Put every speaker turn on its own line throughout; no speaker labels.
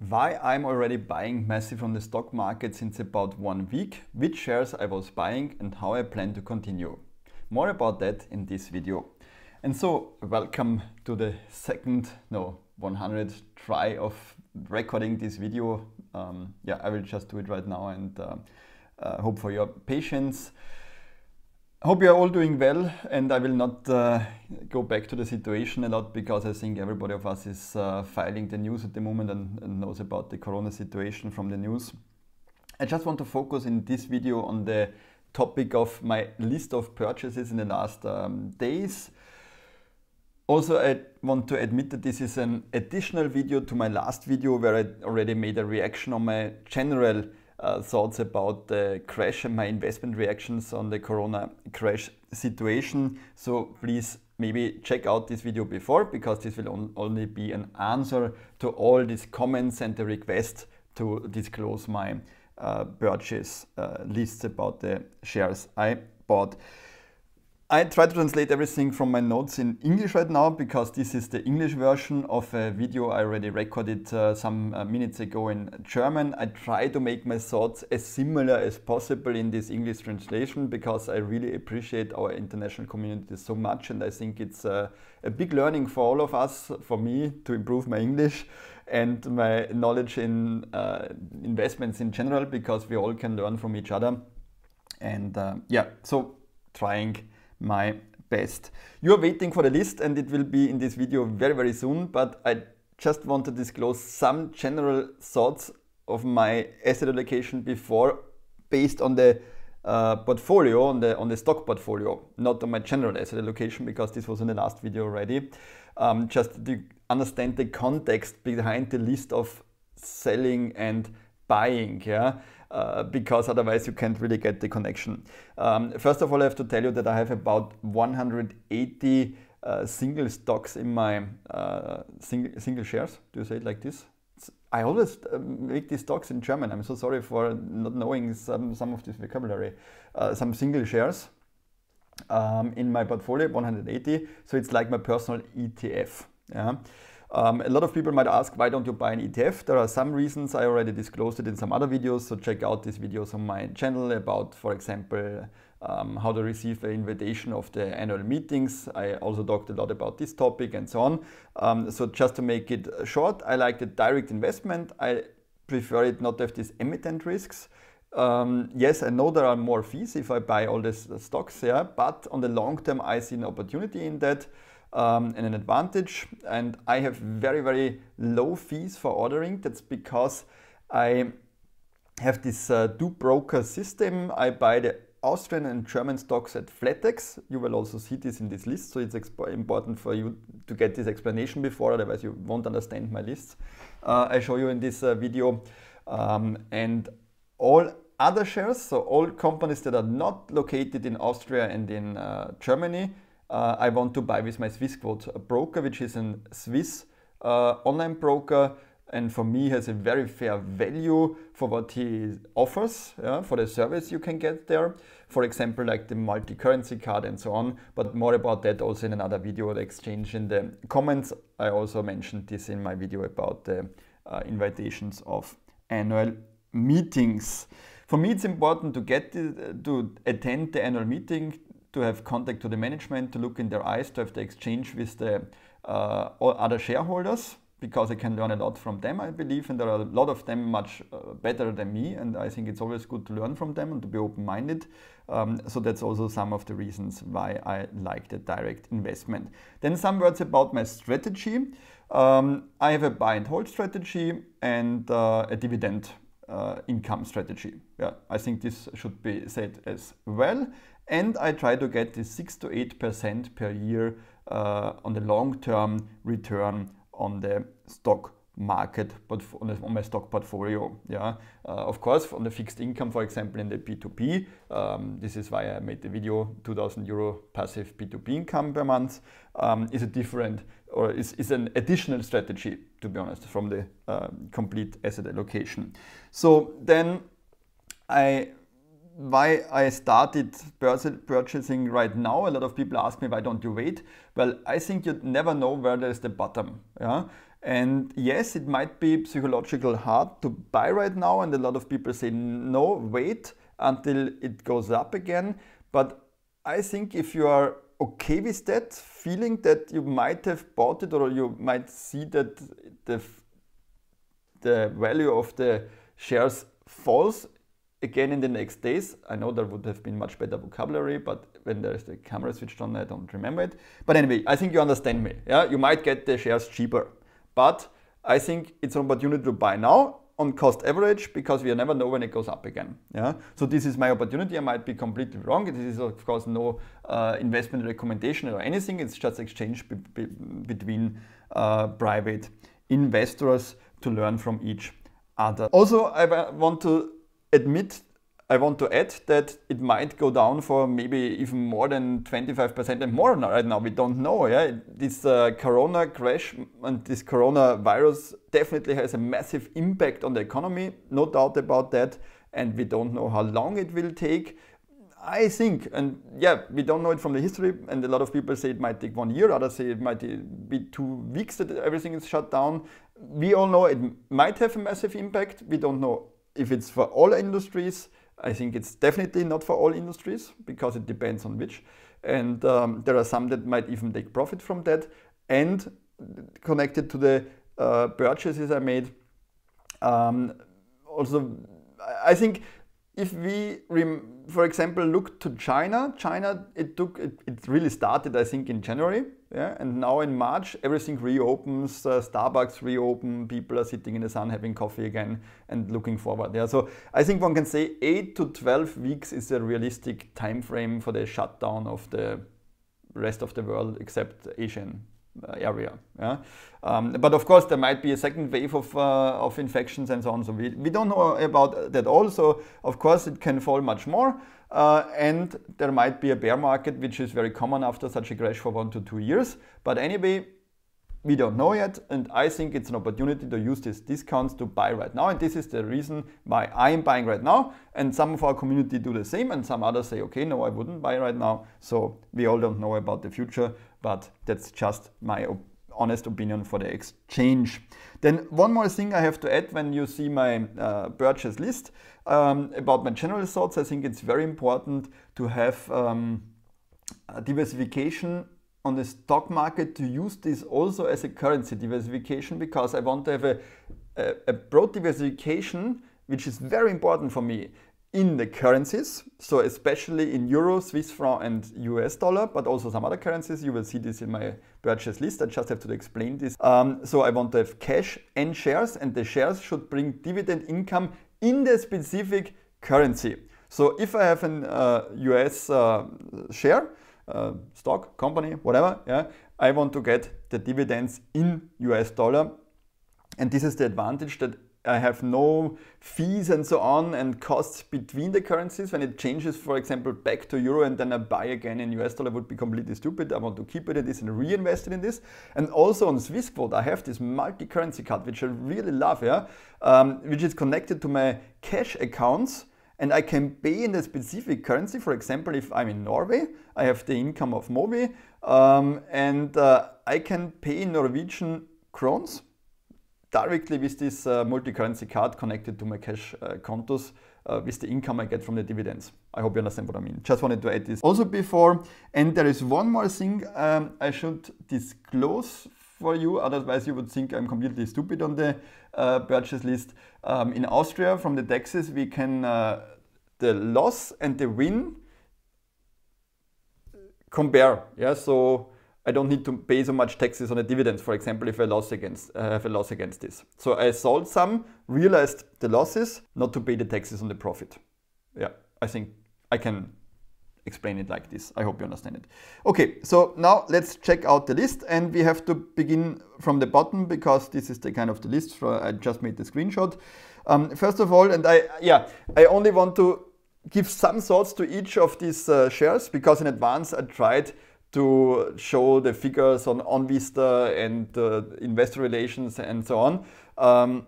Why I'm already buying massive on the stock market since about one week, which shares I was buying and how I plan to continue. More about that in this video. And so welcome to the second, no, 100 try of recording this video. Um, yeah, I will just do it right now and uh, uh, hope for your patience hope you're all doing well and i will not uh, go back to the situation a lot because i think everybody of us is uh, filing the news at the moment and, and, knows about the corona situation from the news i just want to focus in this video on the topic of my list of purchases in the last um, days also i want to admit that this is an additional video to my last video where i already made a reaction on my general uh, thoughts about the crash and my investment reactions on the corona crash situation. So please maybe check out this video before because this will on only be an answer to all these comments and the request to disclose my uh, purchase uh, lists about the shares I bought. I try to translate everything from my notes in English right now because this is the English version of a video I already recorded uh, some uh, minutes ago in German. I try to make my thoughts as similar as possible in this English translation because I really appreciate our international community so much and I think it's uh, a big learning for all of us, for me, to improve my English and my knowledge in uh, investments in general because we all can learn from each other. And uh, yeah, so trying my best. You're waiting for the list and it will be in this video very, very soon, but I just want to disclose some general thoughts of my asset allocation before based on the uh, portfolio, on the, on the stock portfolio, not on my general asset allocation because this was in the last video already. Um, just to understand the context behind the list of selling and buying. Yeah, uh, because otherwise you can't really get the connection. Um, first of all, I have to tell you that I have about 180 uh, single stocks in my uh, single shares. Do you say it like this? I always uh, make these talks in German. I'm so sorry for not knowing some, some of this vocabulary. Uh, some single shares um, in my portfolio, 180. So it's like my personal ETF. Yeah? Um, a lot of people might ask, why don't you buy an ETF? There are some reasons. I already disclosed it in some other videos, so check out these videos on my channel about, for example, um, how to receive an invitation of the annual meetings. I also talked a lot about this topic and so on. Um, so just to make it short, I like the direct investment. I prefer it not to have these emittent risks. Um, yes, I know there are more fees if I buy all these stocks, yeah, but on the long term, I see an opportunity in that um, and an advantage. And I have very, very low fees for ordering. That's because I have this uh, do broker system. I buy the Austrian and German stocks at Flatex. You will also see this in this list, so it's important for you to get this explanation before, otherwise you won't understand my lists. Uh, I show you in this uh, video. Um, and all other shares, so all companies that are not located in Austria and in uh, Germany, uh, I want to buy with my Swissquote broker, which is a Swiss uh, online broker, and for me has a very fair value for what he offers, yeah, for the service you can get there. For example, like the multi-currency card and so on, but more about that also in another video the exchange in the comments. I also mentioned this in my video about the uh, invitations of annual meetings. For me, it's important to get to attend the annual meeting to have contact to the management, to look in their eyes, to have the exchange with the uh, other shareholders because I can learn a lot from them, I believe, and there are a lot of them much uh, better than me, and I think it's always good to learn from them and to be open-minded. Um, so that's also some of the reasons why I like the direct investment. Then some words about my strategy. Um, I have a buy and hold strategy and uh, a dividend uh, income strategy. Yeah, I think this should be said as well and I try to get the 6 to 8% per year uh, on the long-term return on the stock market but on, on, my stock portfolio yeah uh, of course on the fixed income for example in the p2p um, this is why i made the video 2000 euro passive p2p income per month um, is a different or is, is an additional strategy to be honest from the uh, complete asset allocation so then i why I started purchasing right now. A lot of people ask me, why don't you wait? Well, I think you never know where there's the bottom. Yeah? And yes, it might be psychological hard to buy right now. And a lot of people say, no, wait until it goes up again. But I think if you are okay with that, feeling that you might have bought it or you might see that the, the value of the shares falls again in the next days. I know there would have been much better vocabulary, but when there's the camera switched on, I don't remember it. But anyway, I think you understand me. Yeah, you might get the shares cheaper, but I think it's an opportunity to buy now on cost average because we never know when it goes up again. Yeah. So this is my opportunity. I might be completely wrong. This is of course no uh, investment recommendation or anything. It's just exchange be be between uh, private investors to learn from each other. Also, I want to admit I want to add that it might go down for maybe even more than 25% and more right now. We don't know. Yeah, this uh, Corona crash and this coronavirus definitely has a massive impact on the economy, no doubt about that. And we don't know how long it will take. I think, and yeah, we don't know it from the history. And a lot of people say it might take one year. Others say it might be two weeks that everything is shut down. We all know it might have a massive impact. We don't know if it's for all industries, I think it's definitely not for all industries because it depends on which. And um, there are some that might even take profit from that. And connected to the uh, purchases I made, um, also, I think if we, for example, look to China, China, it took, it, it really started, I think, in January yeah, and now in March, everything reopens. Uh, Starbucks reopen. People are sitting in the sun having coffee again and looking forward. Yeah, so I think one can say eight to twelve weeks is a realistic time frame for the shutdown of the rest of the world except Asian uh, area. Yeah? Um, but of course, there might be a second wave of, uh, of infections and so on. So we, we don't know about that Also, of course, it can fall much more. Uh, and there might be a bear market, which is very common after such a crash for one to two years. But anyway, we don't know yet, and I think it's an opportunity to use these discounts to buy right now. And this is the reason why I am buying right now. And some of our community do the same, and some others say, okay, no, I wouldn't buy right now. So we all don't know about the future, but that's just my honest opinion for the exchange. Then one more thing I have to add when you see my uh, purchase list. Um, about my general thoughts, I think it's very important to have um, diversification on the stock market to use this also as a currency diversification because I want to have a, a, a broad diversification, which is very important for me in the currencies, so especially in euro, Swiss franc, and US dollar, but also some other currencies. You will see this in my purchase list. I just have to explain this. Um, so I want to have cash and shares, and the shares should bring dividend income in the specific currency. So if I have an uh, US uh, share, uh, stock, company, whatever, yeah, I want to get the dividends in US dollar. And this is the advantage that I have no fees and so on and costs between the currencies. When it changes, for example, back to euro and then I buy again in US dollar would be completely stupid. I want to keep it in this and reinvest it in this. And also on Swissquote, I have this multi-currency card, which I really love, yeah, um, which is connected to my cash accounts and I can pay in a specific currency. For example, if I'm in Norway, I have the income of Mobi um, and uh, I can pay in Norwegian krones directly with this uh, multi-currency card connected to my cash uh, contos uh, with the income I get from the dividends. I hope you understand what I mean. Just wanted to add this also before. And there is one more thing um, I should disclose for you, otherwise you would think I'm completely stupid on the uh, purchase list. Um, in Austria, from the taxes, we can, uh, the loss and the win compare. Yeah, so I don't need to pay so much taxes on the dividends, for example, if I loss against, uh, have a loss against this. So I sold some, realized the losses, not to pay the taxes on the profit. Yeah, I think I can explain it like this. I hope you understand it. Okay, so now let's check out the list and we have to begin from the bottom because this is the kind of the list. For, I just made the screenshot. Um, first of all, and I, yeah, I only want to give some thoughts to each of these uh, shares because in advance I tried to show the figures on OnVista and uh, investor relations and so on. Um,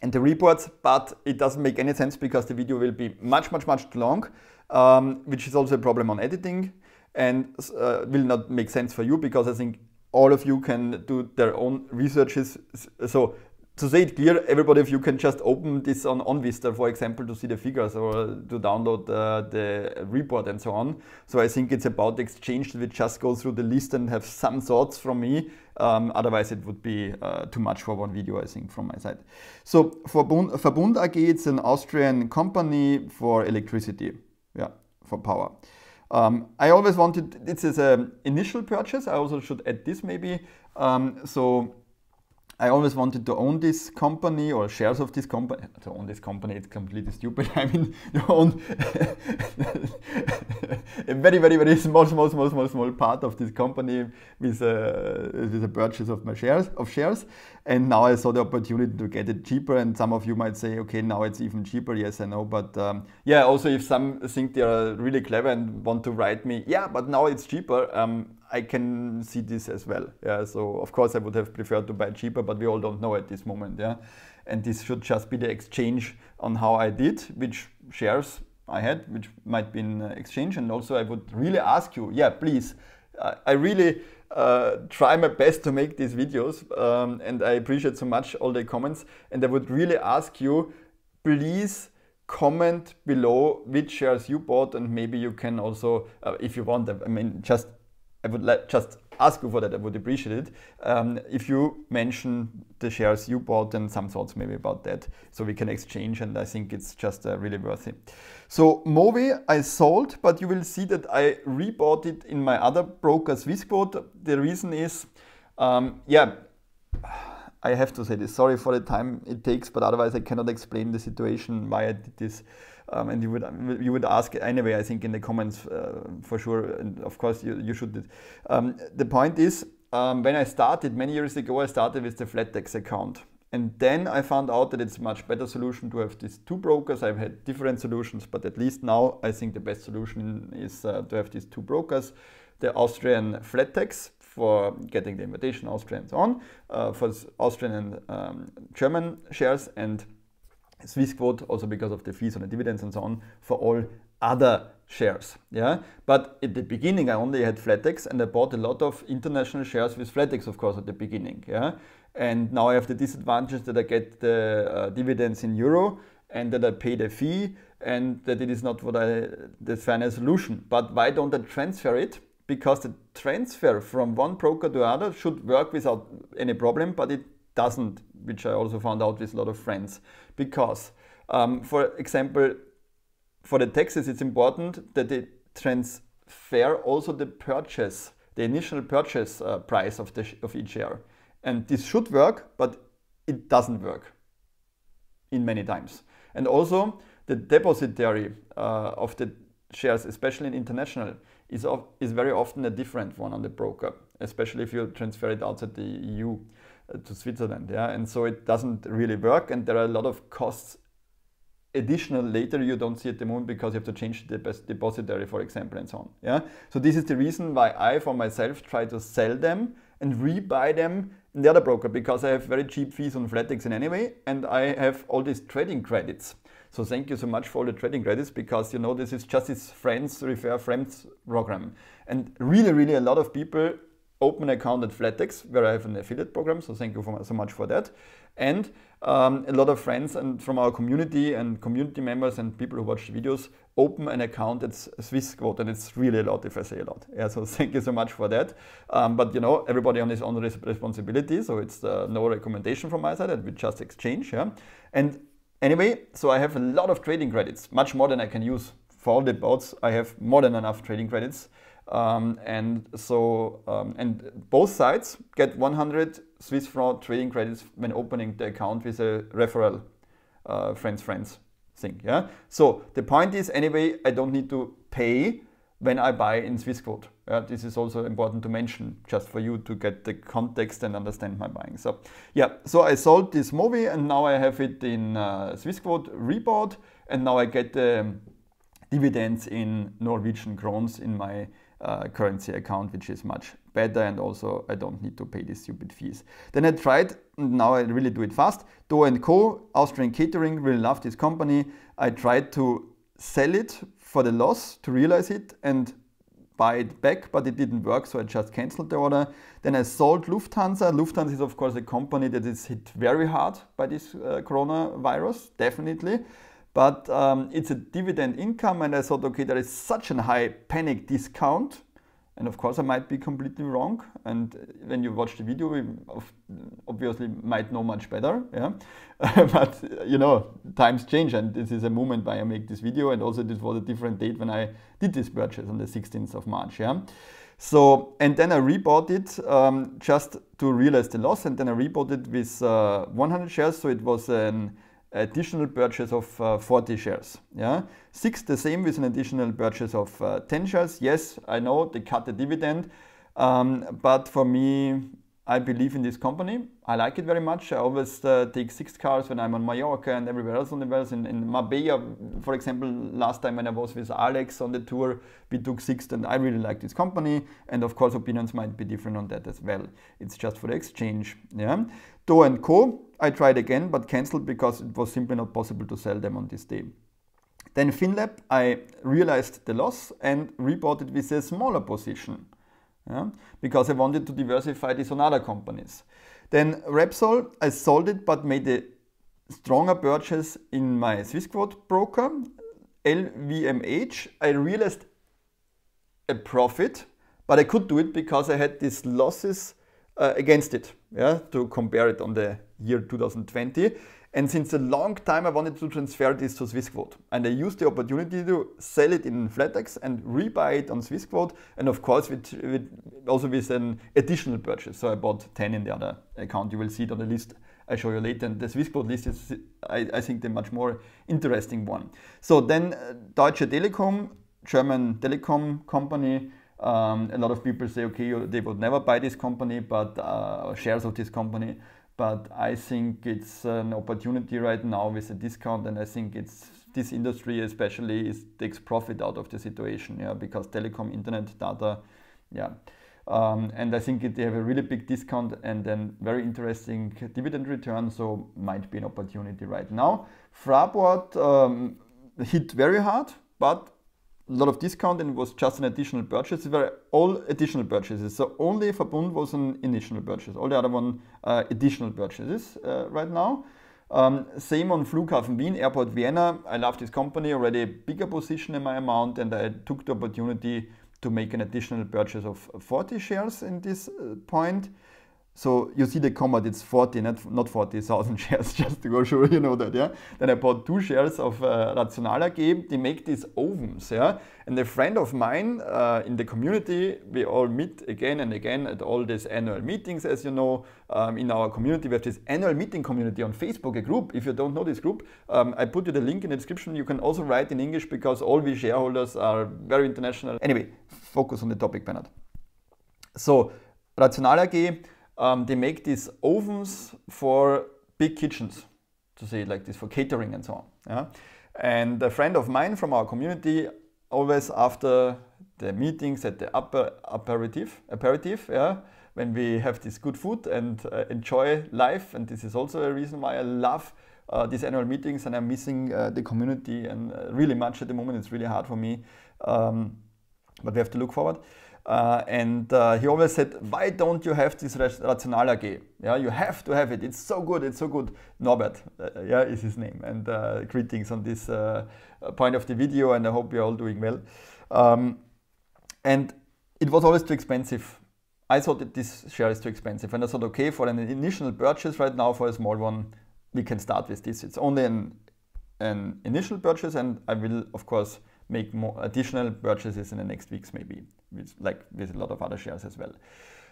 and the reports, but it doesn't make any sense because the video will be much, much, much too long, um, which is also a problem on editing and uh, will not make sense for you because I think all of you can do their own researches. So to say it clear, everybody of you can just open this on OnVista, for example, to see the figures or to download uh, the report and so on. So I think it's about exchange that we just go through the list and have some thoughts from me. Um, otherwise, it would be uh, too much for one video, I think, from my side. So Verbund, Verbund AG, it's an Austrian company for electricity, yeah, for power. Um, I always wanted, this is an initial purchase. I also should add this maybe. Um, so I always wanted to own this company or shares of this company. To own this company, it's completely stupid. I mean, you own a very, very, very small, small, small, small, small part of this company with, uh, with the purchase of my shares of shares. And now I saw the opportunity to get it cheaper. And some of you might say, okay, now it's even cheaper. Yes, I know. But um, yeah, also if some think they are really clever and want to write me, yeah, but now it's cheaper. Um, I can see this as well. Yeah. So of course I would have preferred to buy cheaper, but we all don't know at this moment. Yeah. And this should just be the exchange on how I did, which shares I had, which might be in exchange. And also I would really ask you, yeah, please. I, uh, I really uh, try my best to make these videos um, and I appreciate so much all the comments and I would really ask you please comment below which shares you bought and maybe you can also uh, if you want I mean just I would let just ask you for that. I would appreciate it. Um, if you mention the shares you bought and some thoughts maybe about that, so we can exchange. And I think it's just uh, really worthy. So Movi I sold, but you will see that I rebought it in my other broker Swissquote. The reason is, um, yeah. I have to say this. Sorry for the time it takes, but otherwise I cannot explain the situation why I did this. Um, and you would you would ask anyway. I think in the comments uh, for sure, and of course you you should. Um, the point is, um, when I started many years ago, I started with the Flatex account. And then I found out that it's much better solution to have these two brokers. I've had different solutions, but at least now I think the best solution is uh, to have these two brokers, the Austrian Flatex for getting the invitation, Austrian and so on, uh, for Austrian and um, German shares, and Swiss quote also because of the fees on the dividends and so on for all other shares. Yeah, but at the beginning I only had Flatex and I bought a lot of international shares with Flatex, of course, at the beginning. Yeah, and now I have the disadvantage that I get the uh, dividends in euro and that I pay the fee and that it is not what I the final solution. But why don't I transfer it because the transfer from one broker to another should work without any problem, but it doesn't, which I also found out with a lot of friends. Because, um, for example, for the taxes, it's important that they transfer also the purchase, the initial purchase uh, price of, the of each share. And this should work, but it doesn't work in many times. And also, the depositary uh, of the shares, especially in international, is, of, is very often a different one on the broker, especially if you transfer it outside the EU uh, to Switzerland. Yeah? And so it doesn't really work, and there are a lot of costs additional later you don't see at the moment because you have to change the depository, for example, and so on. Yeah? So this is the reason why I, for myself, try to sell them and rebuy them in the other broker because I have very cheap fees on Flatex in any way, and I have all these trading credits so thank you so much for all the trading credits because you know this is just his friends refer friends program. And really, really a lot of people open account at Flatex where I have an affiliate program. So thank you for, so much for that. And um, a lot of friends and from our community and community members and people who watch the videos open an account at Swissquote and it's really a lot if I say a lot. Yeah, so thank you so much for that. Um, but you know, everybody on his own responsibility. So it's uh, no recommendation from my side that we just exchange. Yeah. And Anyway, so I have a lot of trading credits, much more than I can use. For all the boats, I have more than enough trading credits. Um, and so, um, and both sides get 100 Swiss franc trading credits when opening the account with a referral, uh, friends, friends thing. Yeah. So the point is, anyway, I don't need to pay when I buy in Swissquote. Uh, this is also important to mention just for you to get the context and understand my buying. So yeah, so I sold this movie and now I have it in uh, Swissquote report and now I get the um, dividends in Norwegian krones in my uh, currency account, which is much better and also I don't need to pay these stupid fees. Then I tried, now I really do it fast, Do & Co, Austrian Catering, really love this company. I tried to sell it, for the loss to realize it and buy it back, but it didn't work, so I just canceled the order. Then I sold Lufthansa. Lufthansa is, of course, a company that is hit very hard by this uh, coronavirus, definitely. But um, it's a dividend income, and I thought, okay, there is such a high panic discount and of course, I might be completely wrong. And when you watch the video, we obviously might know much better. Yeah, but you know, times change, and this is a moment why I make this video. And also, this was a different date when I did this purchase on the 16th of March. Yeah. So and then I rebought it um, just to realize the loss, and then I rebought it with uh, 100 shares. So it was an additional purchase of uh, 40 shares. Yeah, six the same with an additional purchase of uh, 10 shares. Yes, I know they cut the dividend, um, but for me, I believe in this company. I like it very much. I always uh, take six cars when I'm on Mallorca and everywhere else on the world. In, in for example, last time when I was with Alex on the tour, we took six, and I really like this company. And of course, opinions might be different on that as well. It's just for the exchange. Yeah, Do and Co I tried again, but cancelled because it was simply not possible to sell them on this day. Then FinLab, I realized the loss and reported with a smaller position yeah, because I wanted to diversify this on other companies. Then Repsol, I sold it but made a stronger purchase in my SwissQuote broker. LVMH, I realized a profit, but I could do it because I had these losses uh, against it yeah, to compare it on the year 2020. And since a long time, I wanted to transfer this to SwissQuote. And I used the opportunity to sell it in Flatex and rebuy it on SwissQuote. And of course, with, with, also with an additional purchase. So I bought 10 in the other account. You will see it on the list I show you later. And the SwissQuote list is, I, I think, the much more interesting one. So then uh, Deutsche Telekom, German telecom company, um, a lot of people say, okay, they would never buy this company, but uh, shares of this company. But I think it's an opportunity right now with a discount, and I think it's this industry especially is, takes profit out of the situation, yeah, because telecom, internet, data, yeah. Um, and I think it, they have a really big discount and then very interesting dividend return, so might be an opportunity right now. Fraport um, hit very hard, but lot of discount and it was just an additional purchase. They were all additional purchases. So only Verbund was an initial purchase. All the other one uh, additional purchases uh, right now. Um, same on Flughafen Wien, Airport Vienna. I love this company, already a bigger position in my amount and I took the opportunity to make an additional purchase of 40 shares in this uh, point. So you see the comment, it's 40, not, not 40,000 shares, just to go show you know that, yeah? Then I bought two shares of uh, Rational AG, they make these ovens, yeah? And a friend of mine uh, in the community, we all meet again and again at all these annual meetings, as you know. Um, in our community, we have this annual meeting community on Facebook, a group. If you don't know this group, um, I put you the link in the description. You can also write in English because all we shareholders are very international. Anyway, focus on the topic, Bernard. So, Rational AG, um, they make these ovens for big kitchens, to say it like this, for catering and so on. Yeah? And a friend of mine from our community, always after the meetings at the upper aperitif, aperitif, yeah, when we have this good food and uh, enjoy life. And this is also a reason why I love uh, these annual meetings and I'm missing uh, the community and uh, really much at the moment. It's really hard for me, um, but we have to look forward. Uh, and uh, he always said, why don't you have this Rational AG? Yeah, you have to have it. It's so good. It's so good. Norbert, uh, uh yeah, is his name. And uh, greetings on this uh, point of the video. And I hope you're all doing well. Um, and it was always too expensive. I thought that this share is too expensive. And I thought, okay, for an initial purchase right now for a small one, we can start with this. It's only an, an initial purchase. And I will, of course, make more additional purchases in the next weeks maybe with, like with a lot of other shares as well.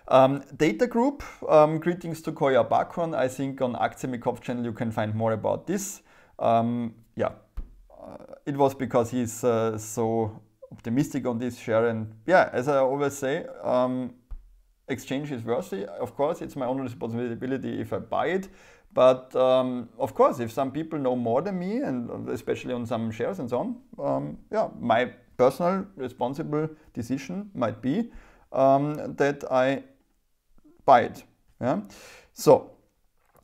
Um, Data Group, um, greetings to Koya Bakron. I think on Aktiemikov channel you can find more about this. Um, yeah, uh, it was because he's uh, so optimistic on this share. And yeah, as I always say, um, exchange is worthy. Of course, it's my own responsibility if I buy it. But um, of course, if some people know more than me, and uh, especially on some shares and so on, um, yeah, my personal responsible decision might be um, that I buy it. Yeah? So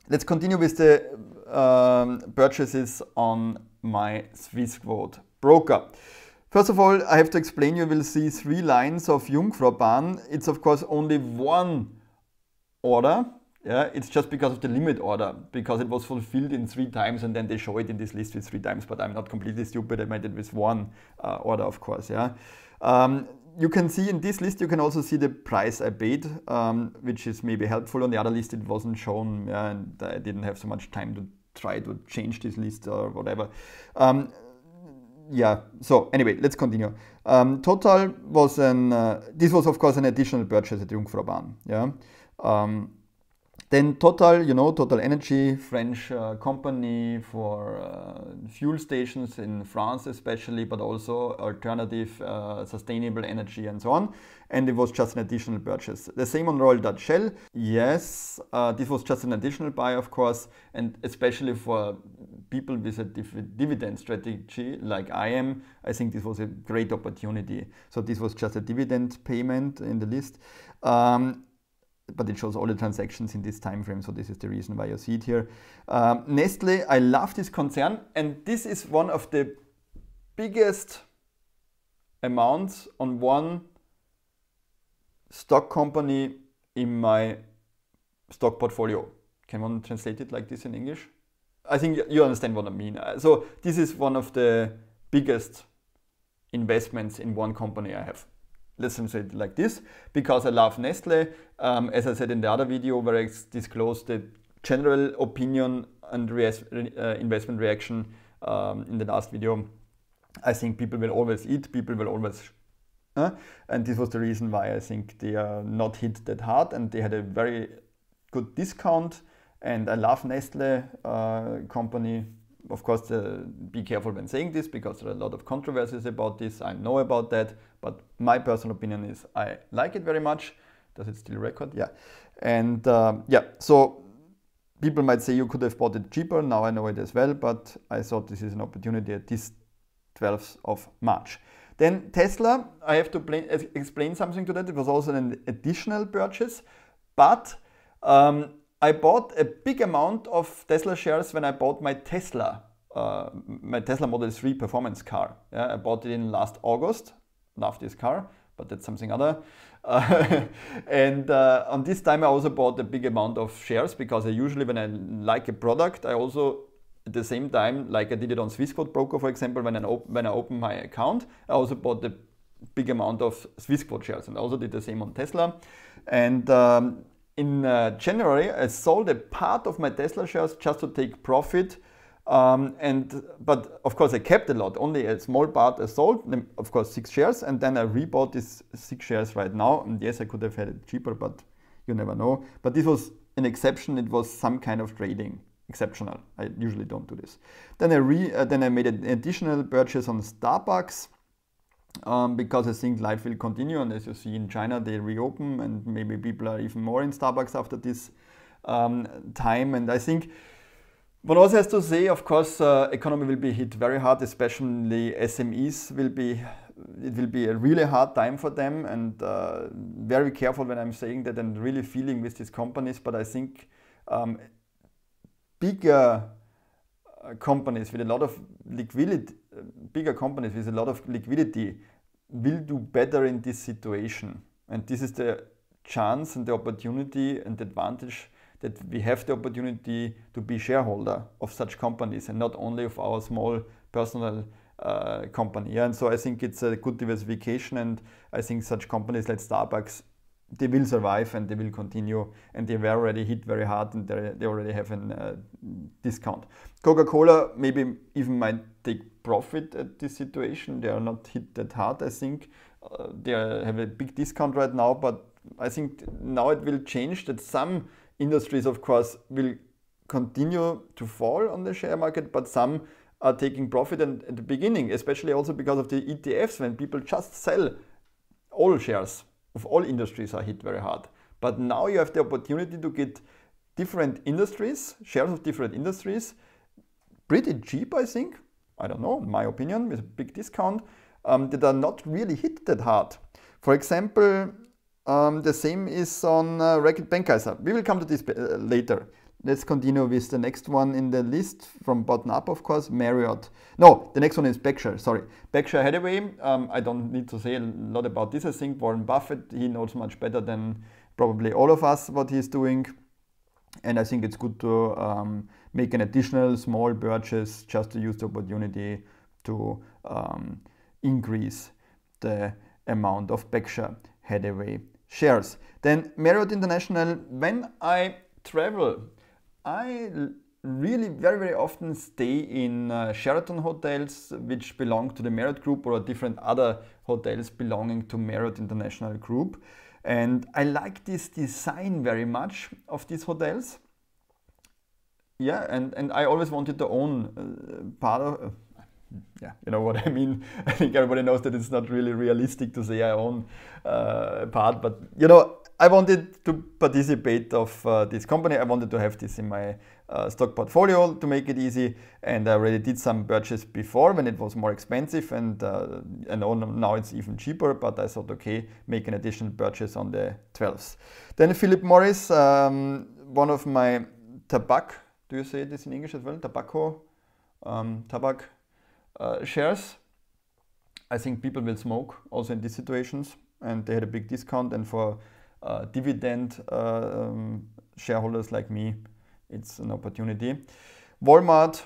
let's continue with the um, purchases on my Swissquote broker. First of all, I have to explain, you will see three lines of Jungfraubahn. It's of course only one order yeah, it's just because of the limit order, because it was fulfilled in three times and then they show it in this list with three times, but I'm not completely stupid, I made it with one uh, order, of course, yeah. Um, you can see in this list, you can also see the price I paid, um, which is maybe helpful. On the other list, it wasn't shown yeah, and I didn't have so much time to try to change this list or whatever. Um, yeah, so anyway, let's continue. Um, Total was an, uh, this was of course an additional purchase at Jungfrau Yeah. Um, then Total, you know, Total Energy, French uh, company for uh, fuel stations in France especially, but also alternative uh, sustainable energy and so on. And it was just an additional purchase. The same on Royal Dutch Shell. Yes, uh, this was just an additional buy, of course, and especially for people with a div- dividend strategy like I am, I think this was a great opportunity. So this was just a dividend payment in the list. Um, but it shows all the transactions in this time frame. So this is the reason why you see it here. Um, Nestle, I love this concern. And this is one of the biggest amounts on one stock company in my stock portfolio. Can one translate it like this in English? I think you understand what I mean. Uh, so this is one of the biggest investments in one company I have let's say it like this, because I love Nestle. Um, as I said in the other video where I disclosed the general opinion and re uh, investment reaction um, in the last video, I think people will always eat, people will always uh, and this was the reason why I think they are not hit that hard and they had a very good discount. And I love Nestle uh, company. Of course, uh, be careful when saying this because there are a lot of controversies about this. I know about that. But my personal opinion is I like it very much. Does it still record? Yeah. And uh, yeah, so people might say you could have bought it cheaper. Now I know it as well, but I thought this is an opportunity at this 12th of March. Then Tesla, I have to explain something to that. It was also an additional purchase, but um, I bought a big amount of Tesla shares when I bought my Tesla, uh, my Tesla Model 3 performance car. Yeah, I bought it in last August love this car, but that's something other. Uh, and uh, on this time I also bought a big amount of shares because I usually when I like a product, I also at the same time, like I did it on Swissquote broker, for example, when I, op- when I opened my account, I also bought the big amount of Swissquote shares and I also did the same on Tesla. And um, in uh, January, I sold a part of my Tesla shares just to take profit um, and but of course I kept a lot. Only a small part I sold, of course six shares, and then I rebought these six shares right now. And yes, I could have had it cheaper, but you never know. But this was an exception. It was some kind of trading exceptional. I usually don't do this. Then I re uh, then I made an additional purchase on Starbucks. Um, because I think life will continue, and as you see in China, they reopen, and maybe people are even more in Starbucks after this um, time. And I think one also has to say, of course, uh, economy will be hit very hard, especially SMEs will be, it will be a really hard time for them and uh, very careful when I'm saying that and really feeling with these companies, but I think um, bigger uh, companies with a lot of liquidity, bigger companies with a lot of liquidity will do better in this situation. And this is the chance and the opportunity and the advantage that we have the opportunity to be shareholder of such companies and not only of our small personal uh, company. Yeah? And so I think it's a good diversification, and I think such companies like Starbucks, they will survive and they will continue, and they were already hit very hard, and they, already have a uh, discount. Coca-Cola maybe even might take profit at this situation. They are not hit that hard, I think. Uh, they have a big discount right now, but I think now it will change that some industries, of course, will continue to fall on the share market, but some are taking profit and at the beginning, especially also because of the ETFs, when people just sell all shares of all industries are hit very hard. But now you have the opportunity to get different industries, shares of different industries, pretty cheap, I think. I don't know, my opinion, with a big discount, um, that are not really hit that hard. For example, um, the same is on uh, Racket We will come to this uh, later. Let's continue with the next one in the list from bottom up, of course, Marriott. No, the next one is Berkshire, sorry. Berkshire Hathaway, um, I don't need to say a lot about this. I think Warren Buffett, he knows much better than probably all of us what he's doing. And I think it's good to um, make an additional small purchase just to use the opportunity to um, increase the amount of Berkshire Hathaway shares. Then Marriott International, when I travel, I really very very often stay in uh, Sheraton hotels which belong to the Marriott group or different other hotels belonging to Marriott International group and I like this design very much of these hotels yeah and and I always wanted to own uh, part of yeah, you know what I mean. I think everybody knows that it's not really realistic to say I own uh, part, but you know, I wanted to participate of uh, this company. I wanted to have this in my uh, stock portfolio to make it easy, and I already did some purchase before when it was more expensive, and uh, and now it's even cheaper. But I thought, okay, make an additional purchase on the 12th. Then Philip Morris, um, one of my tobacco. Do you say this in English as well? Tobacco, um, uh, shares, I think people will smoke also in these situations, and they had a big discount. And for uh, dividend uh, um, shareholders like me, it's an opportunity. Walmart,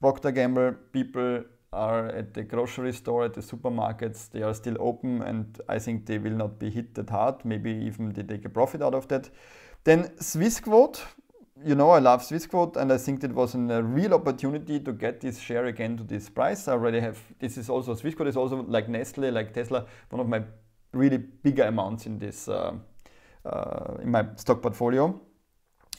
Procter Gamble, people are at the grocery store, at the supermarkets, they are still open and I think they will not be hit that hard. Maybe even they take a profit out of that. Then Swissquote, you know I love Swissquote and I think it was a real opportunity to get this share again to this price. I already have, this is also, Swissquote is also like Nestle, like Tesla, one of my really bigger amounts in this, uh, uh, in my stock portfolio.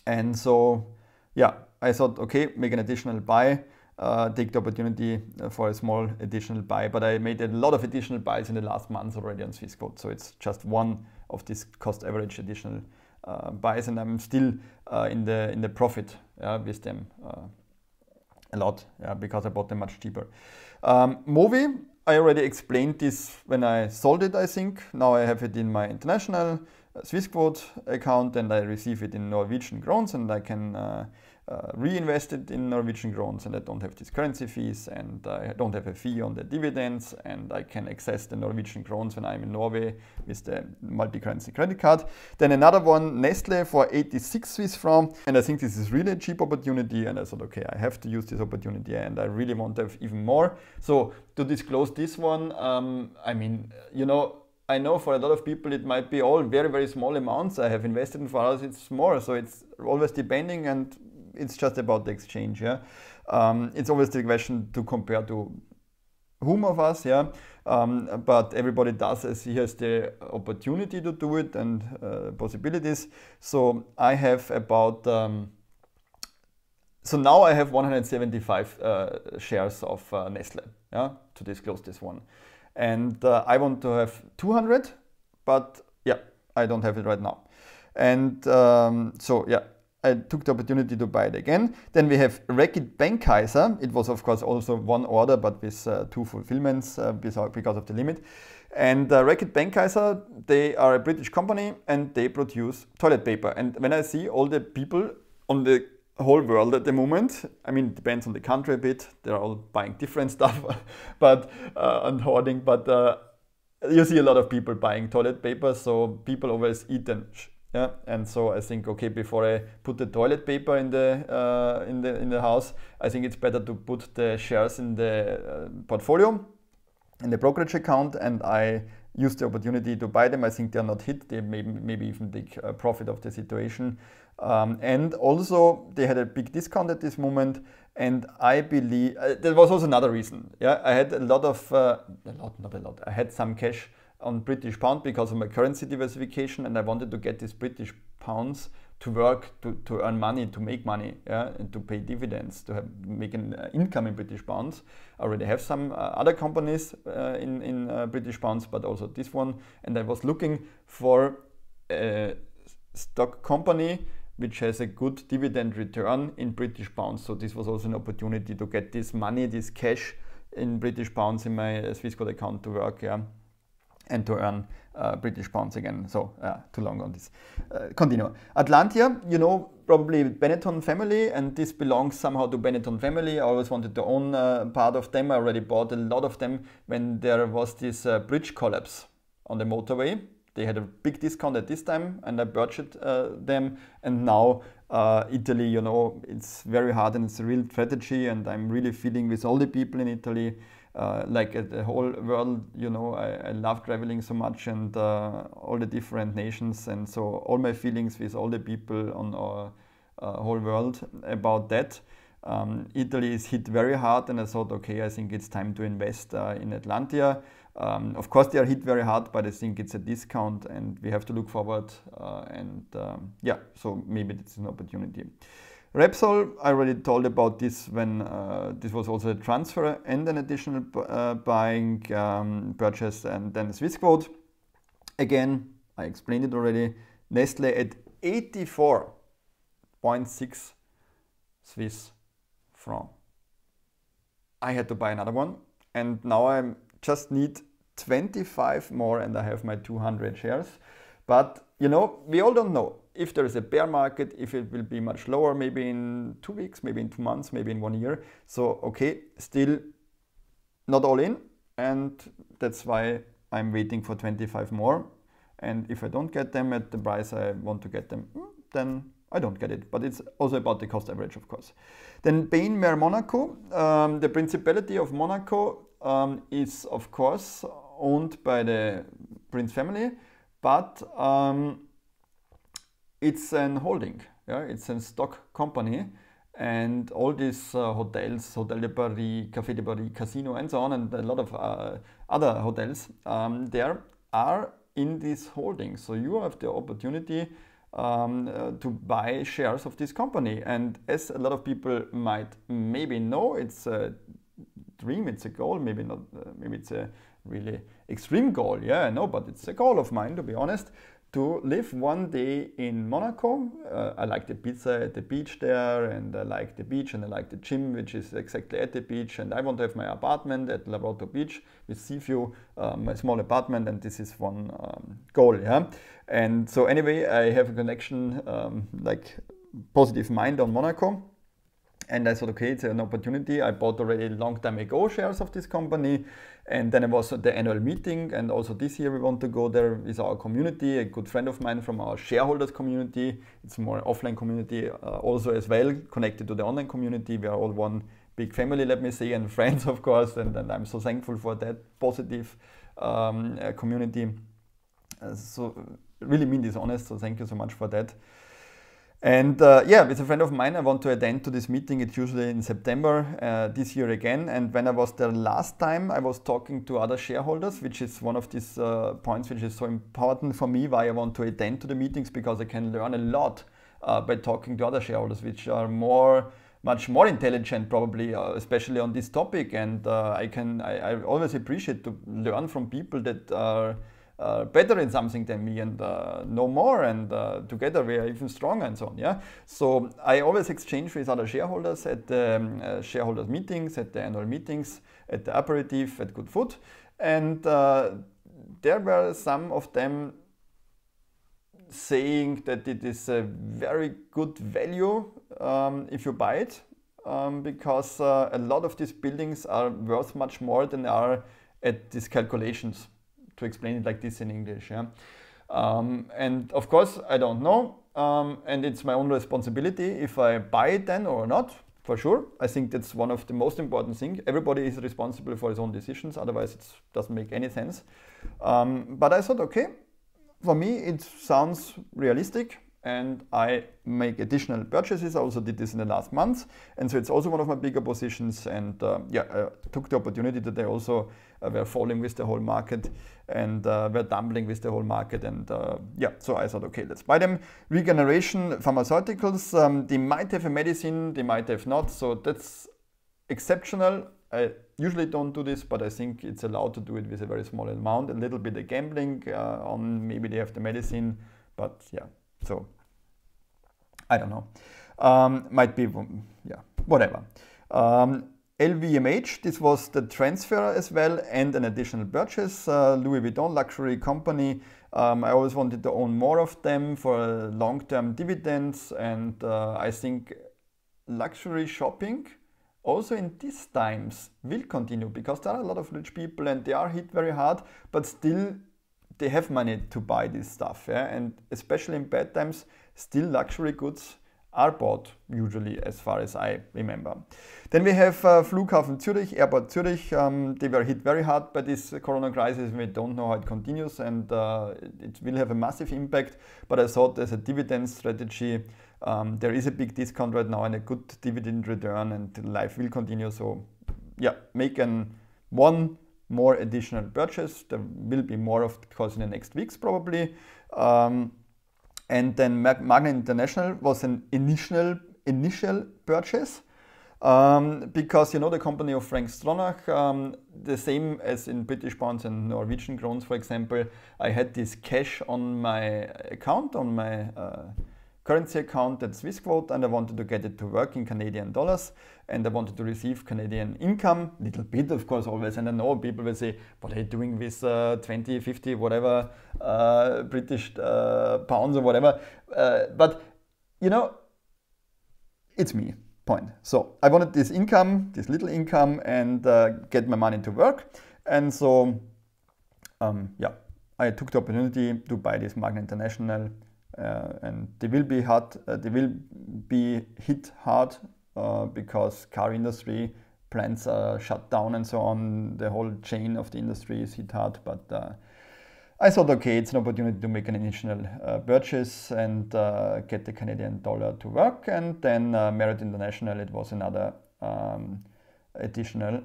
And so, yeah, I thought, okay, make an additional buy, uh, take the opportunity uh, for a small additional buy. But I made a lot of additional buys in the last months already on Swissquote. So it's just one of this cost average additional uh, buys and I'm still uh, in the in the profit with them uh, a lot because I bought them much cheaper. Um, Movi, I already explained this when I sold it, I think. Now I have it in my international Swissquote account and I receive it in Norwegian crowns and I can uh, reinvested in Norwegian krones and I don't have these currency fees and I don't have a fee on the dividends and I can access the Norwegian krones when I'm in Norway with the multi-currency credit card. Then another one, Nestle for 86 Swiss francs and I think this is really a cheap opportunity and I thought okay I have to use this opportunity and I really want to have even more. So to disclose this one, um, I mean you know I know for a lot of people it might be all very very small amounts I have invested and for others it's more so it's always depending and it's just about the exchange. Yeah, um, it's always the question to compare to whom of us. Yeah, um, but everybody does as he has the opportunity to do it and uh, possibilities. So I have about. Um, so now I have 175 uh, shares of uh, Nestle. Yeah, to disclose this one, and uh, I want to have 200, but yeah, I don't have it right now. And um, so yeah, I uh, took the opportunity to buy it again. Then we have Racket Benckiser. It was, of course, also one order, but with uh, two fulfillments uh, because of the limit. And uh, Reckitt Benckiser, they are a British company and they produce toilet paper. And when I see all the people on the whole world at the moment. I mean, it depends on the country a bit. They're all buying different stuff, but uh, and hoarding. But uh, you see a lot of people buying toilet paper, so people always eat them yeah, and so I think okay before I put the toilet paper in the uh, in the in the house, I think it's better to put the shares in the uh, portfolio, in the brokerage account, and I use the opportunity to buy them. I think they are not hit. They may, maybe even take profit of the situation. Um, and also they had a big discount at this moment and I believe uh, there was also another reason. Yeah, I had a lot of uh, a lot, not a lot. I had some cash on British pound because of my currency diversification and I wanted to get these British pounds to work to, to earn money to make money yeah, and to pay dividends to have, make an uh, income in British pounds. I already have some uh, other companies uh, in, in uh, British pounds but also this one and I was looking for a stock company which has a good dividend return in British pounds. So this was also an opportunity to get this money, this cash in British pounds in my uh, Swissquote account to work. Yeah and to earn uh, British pounds again. So uh, too long on this. Uh, continue. Atlantia, you know, probably Benetton family, and this belongs somehow to Benetton family. I always wanted to own uh, part of them. I already bought a lot of them when there was this uh, bridge collapse on the motorway. They had a big discount at this time, and I purchased uh, them. And now Italy, you know, it's very hard and it's a real strategy. And I'm really feeling with all the people in Italy uh, like uh, the whole world, you know, I, I love traveling so much and uh, all the different nations, and so all my feelings with all the people on our uh, uh, whole world about that. Um, Italy is hit very hard, and I thought, okay, I think it's time to invest uh, in Atlantia. Um, of course, they are hit very hard, but I think it's a discount, and we have to look forward. and um, yeah, so maybe it's an opportunity. Repsol, I already told about this when uh, this was also a transfer and an additional uh, buying um, purchase and then a Swiss quote. Again, I explained it already. Nestle at 84.6 Swiss franc. I had to buy another one and now I just need 25 more and I have my 200 shares. But you know, we all don't know if there is a bear market, if it will be much lower, maybe in two weeks, maybe in two months, maybe in one year. So, okay, still not all in. And that's why I'm waiting for 25 more. And if I don't get them at the price I want to get them, mm, then I don't get it. But it's also about the cost average, of course. Then Bain Mare Monaco, um, the Principality of Monaco um, is, of course, owned by the Prince family. But um, it's an holding. Yeah, it's a stock company, and all these uh, hotels, Hotel de Paris, Café de Paris, Casino, and so on, and a lot of uh, other hotels um, there are in this holding. So you have the opportunity um, uh, to buy shares of this company. And as a lot of people might maybe know, it's a dream, it's a goal, maybe not, uh, maybe it's a really extreme goal. Yeah, I know, but it's a goal of mine to be honest to live one day in Monaco. Uh, I like the pizza at the beach there, and I like the beach, and I like the gym, which is exactly at the beach. And I want to have my apartment at Lavaroto Beach with sea view, um, uh, a small apartment, and this is one um, goal. Yeah, and so anyway, I have a connection um, like positive mind on Monaco and I thought, okay, it's an opportunity. I bought already long time ago shares of this company. And then it was the annual meeting. And also this year we want to go there with our community, a good friend of mine from our shareholders community. It's more offline community uh, also as well, connected to the online community. We are all one big family, let me say, and friends, of course. And, and I'm so thankful for that positive um, uh, community. Uh, so really mean this honest. So thank you so much for that. And uh, yeah, with a friend of mine, I want to attend to this meeting. It's usually in September uh, this year again. And when I was there last time, I was talking to other shareholders, which is one of these uh, points which is so important for me why I want to attend to the meetings because I can learn a lot uh, by talking to other shareholders, which are more much more intelligent probably uh, especially on this topic and uh, i can I, I, always appreciate to learn from people that are uh, better in something than me and uh, no more and uh, together we are even stronger and so on yeah so i always exchange with other shareholders at the um, uh, shareholders meetings at the annual meetings at the aperitif at good food and uh, there were some of them saying that it is a very good value um, if you buy it um, because uh, a lot of these buildings are worth much more than they are at these calculations to explain it like this in English. Yeah? Um, and of course, I don't know. Um, and it's my own responsibility if I buy it then or not, for sure. I think that's one of the most important things. Everybody is responsible for his own decisions, otherwise, it doesn't make any sense. Um, but I thought, okay, for me, it sounds realistic and I make additional purchases. I also did this in the last month. And so it's also one of my bigger positions. And uh, yeah, I uh, took the opportunity that they also uh, were falling with the whole market and uh, were tumbling with the whole market. And uh, yeah, so I thought, okay, let's buy them. Regeneration pharmaceuticals, um, they might have a medicine, they might have not. So that's exceptional. I usually don't do this, but I think it's allowed to do it with a very small amount, a little bit of gambling uh, on maybe they have the medicine, but yeah, so I don't know. Um, might be, yeah, whatever. Um, LVMH, this was the transfer as well and an additional purchase. Uh, Louis Vuitton luxury company. Um, I always wanted to own more of them for long-term dividends and uh, I think luxury shopping also in these times will continue because there are a lot of rich people and they are hit very hard, but still they have money to buy this stuff. Yeah? And especially in bad times, still luxury goods are bought, usually as far as I remember. Then we have uh, Flughafen Zürich, Airport Zürich. Um, they were hit very hard by this corona crisis. We don't know how it continues and uh, it will have a massive impact. But I thought as a dividend strategy, um, there is a big discount right now and a good dividend return and life will continue. So yeah, make an one more additional purchase. There will be more of course in the next weeks probably. Um, and then Magna International was an initial initial purchase um, because you know the company of Frank Stronach, um, the same as in British Bonds and Norwegian krones, for example. I had this cash on my account on my uh, currency account at Swissquote and I wanted to get it to work in Canadian dollars and I wanted to receive Canadian income, little bit of course always. And I know people will say, what are you doing with uh, 20, 50, whatever, uh, British uh, pounds or whatever. Uh, but you know, it's me, point. So I wanted this income, this little income and uh, get my money to work. And so, um, yeah, I took the opportunity to buy this Magna International uh, and they will be hard. Uh, they will be hit hard uh, because car industry plants are shut down and so on. The whole chain of the industry is hit hard, but. I thought, okay, it's an opportunity to make an initial uh, purchase and uh, get the Canadian dollar to work. And then uh, Merit International, it was another um, additional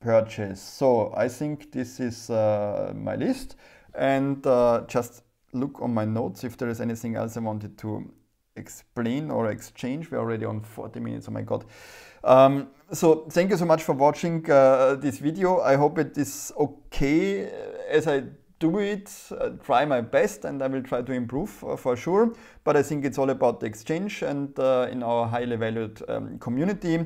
purchase. So I think this is my list. And just look on my notes if there is anything else I wanted to explain or exchange. We're already on 40 minutes, oh my god. Um, so thank you so much for watching uh, this video. I hope it is okay uh, as I do it, I try my best and I will try to improve uh, for sure. But I think it's all about the exchange and uh, in our highly valued um, community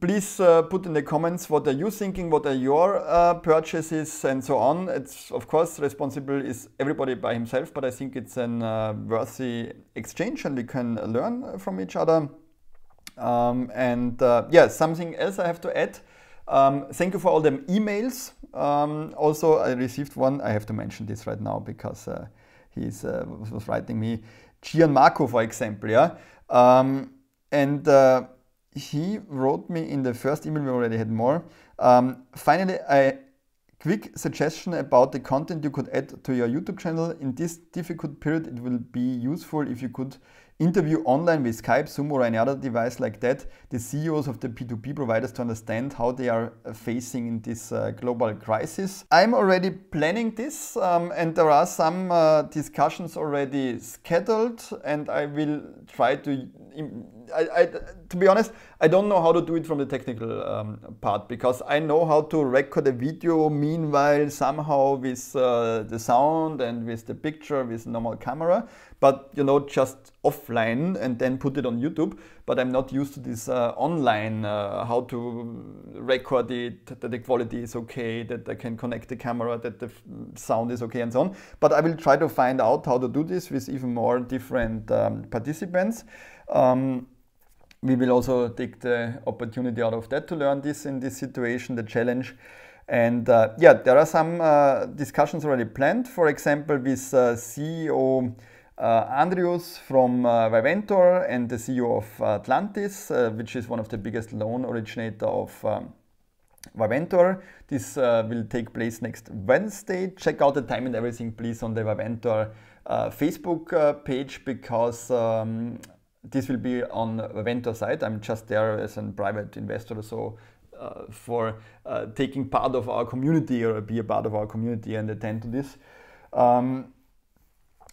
please uh, put in the comments what are you thinking, what are your uh, purchases and so on. It's of course responsible is everybody by himself, but I think it's an uh, worthy exchange and we can learn from each other. Um, and uh, yeah, something else I have to add. Um, thank you for all the emails. Um, also, I received one. I have to mention this right now because uh, he uh, was writing me Gianmarco, for example. Yeah, um, and he wrote me in the first email, we already had more. Um, finally, a quick suggestion about the content you could add to your YouTube channel. In this difficult period, it will be useful if you could interview online with Skype, Zoom or any other device like that, the CEOs of the P2P providers to understand how they are facing in this uh, global crisis. I'm already planning this um, and there are some uh, discussions already scheduled and I will try to I, I, to be honest, I don't know how to do it from the technical um, part because I know how to record a video meanwhile somehow with uh, the sound and with the picture with normal camera, but you know just offline and then put it on YouTube. But I'm not used to this uh, online uh, how to record it, that the quality is okay, that I can connect the camera, that the sound is okay, and so on. But I will try to find out how to do this with even more different um, participants. Um, we will also take the opportunity out of that to learn this in this situation, the challenge. And uh, yeah, there are some uh, discussions already planned. For example, with uh, CEO uh, Andrius from uh, Viventor and the CEO of Atlantis, uh, which is one of the biggest loan originator of um, Viventor. This will take place next Wednesday. Check out the time and everything, please, on the Viventor Facebook page because um, this will be on Venture side. I'm just there as a private investor, so uh, for uh, taking part of our community or be a part of our community and attend to this. Um,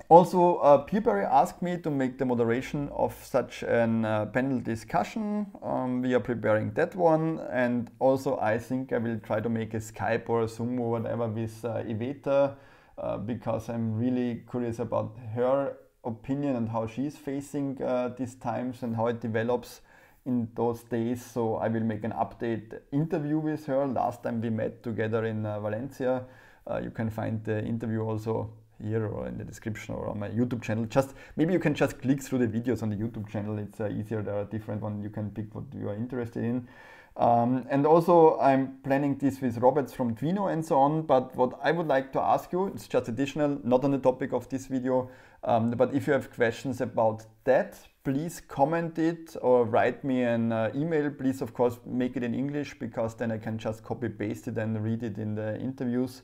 also, uh, Peerberry asked me to make the moderation of such a uh, panel discussion. Um, we are preparing that one, and also I think I will try to make a Skype or a Zoom or whatever with uh, Iveta uh, because I'm really curious about her opinion on how she's facing uh, these times and how it develops in those days. So I will make an update interview with her. Last time we met together in uh, Valencia. Uh, you can find the interview also here or in the description or on my YouTube channel. Just maybe you can just click through the videos on the YouTube channel. It's uh, easier. There are different ones. You can pick what you are interested in. Um, and also I'm planning this with Roberts from Twino and so on, but what I would like to ask you, it's just additional, not on the topic of this video, um, but if you have questions about that, please comment it or write me an uh, email. Please, of course, make it in English because then I can just copy paste it and read it in the interviews.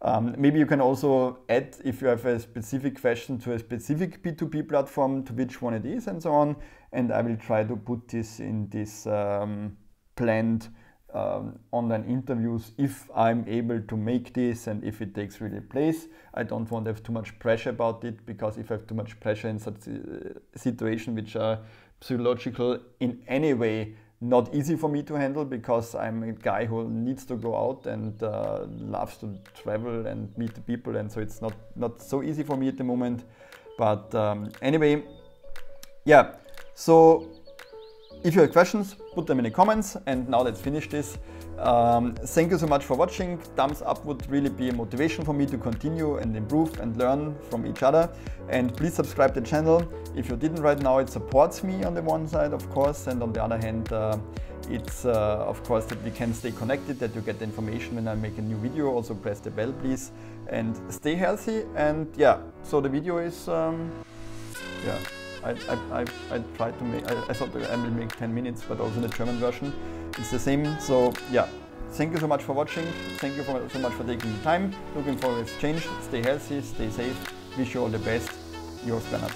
Um, maybe you can also add if you have a specific question to a specific P2P platform to which one it is and so on. And I will try to put this in this um, planned um, online interviews if I'm able to make this and if it takes really place. I don't want to have too much pressure about it because if I have too much pressure in such a uh, situation which are psychological in any way not easy for me to handle because I'm a guy who needs to go out and uh, loves to travel and meet the people and so it's not not so easy for me at the moment but um, anyway yeah so if you have questions, put them in the comments. And now let's finish this. Um, thank you so much for watching. Thumbs up would really be a motivation for me to continue and improve and learn from each other. And please subscribe to the channel. If you didn't right now, it supports me on the one side, of course. And on the other hand, uh, it's uh, of course that we can stay connected, that you get the information when I make a new video. Also press the bell, please. And stay healthy. And yeah, so the video is, um, yeah. I, I, I, tried to make, I, I thought I will make 10 minutes, but also the German version. It's the same, so yeah. Thank you so much for watching. Thank you for, so much for taking the time. Looking forward to change. Stay healthy, stay safe. Wish you all the best. Your Spanner.